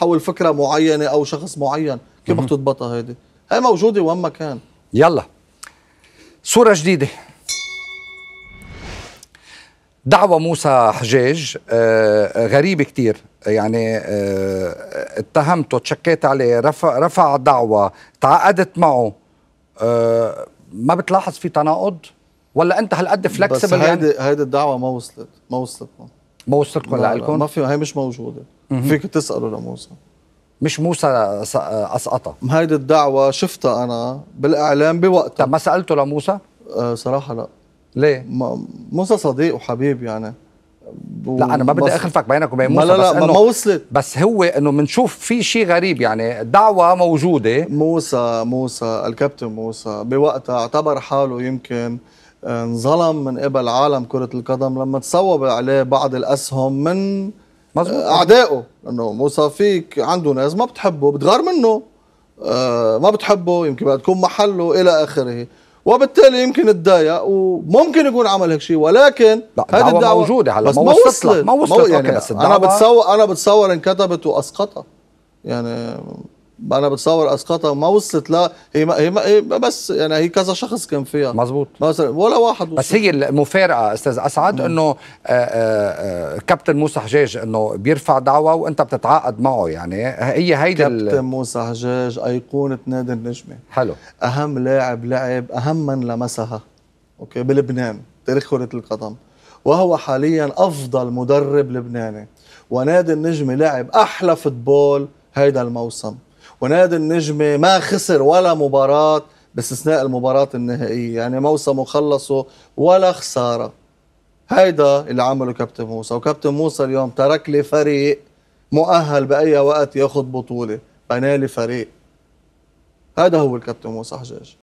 حول فكره معينه او شخص معين كيف بدك تضبطها هيدي هي موجوده وين ما كان يلا صوره جديده دعوة موسى حجاج آه غريبه كثير يعني آه اتهمته تشكيت عليه رفع رفع دعوة تعاقدت معه آه ما بتلاحظ في تناقض ولا انت هالقد فلكسبل بس هيدي يعني؟ هيدي الدعوه ما وصلت ما وصلت ما. بوصلتكم لا لكم؟ ما في هي مش موجوده فيك تساله لموسى مش موسى اسقطها هيدي الدعوه شفتها انا بالاعلام بوقتها طب ما سالته لموسى؟ أه صراحه لا ليه؟ موسى صديق وحبيب يعني لا انا ما بدي اخلفك بينك وبين موسى لا لا بس لا ما وصلت بس هو انه بنشوف في شيء غريب يعني الدعوه موجوده موسى موسى الكابتن موسى بوقتها اعتبر حاله يمكن انظلم من قبل عالم كرة القدم لما تصوب عليه بعض الأسهم من أعدائه أنه موسى فيك عنده ناس ما بتحبه بتغار منه آه، ما بتحبه يمكن بدها تكون محله إلى آخره وبالتالي يمكن تضايق وممكن يكون عمل هيك شيء ولكن لا هذه الدعوه موجوده هلا ما وصلت ما وصلت يعني, انا بتصور انا بتصور انكتبت واسقطها يعني انا بتصور اسقطها وما وصلت لا هي ما هي, ما هي بس يعني هي كذا شخص كان فيها مزبوط مثلا ولا واحد وصلت. بس هي المفارقه استاذ اسعد انه آه، آه، آه، كابتن موسى حجاج انه بيرفع دعوه وانت بتتعاقد معه يعني هي هيدا كابتن موسى حجاج ايقونه نادي النجمه حلو اهم لاعب لعب اهم من لمسها اوكي بلبنان تاريخ كره القدم وهو حاليا افضل مدرب لبناني ونادي النجمه لعب احلى فوتبول هيدا الموسم ونادي النجمة ما خسر ولا مباراة باستثناء المباراة النهائية يعني موسمه خلصه ولا خسارة هيدا اللي عمله كابتن موسى وكابتن موسى اليوم ترك لي فريق مؤهل بأي وقت ياخذ بطولة بنالي فريق هذا هو الكابتن موسى حجاج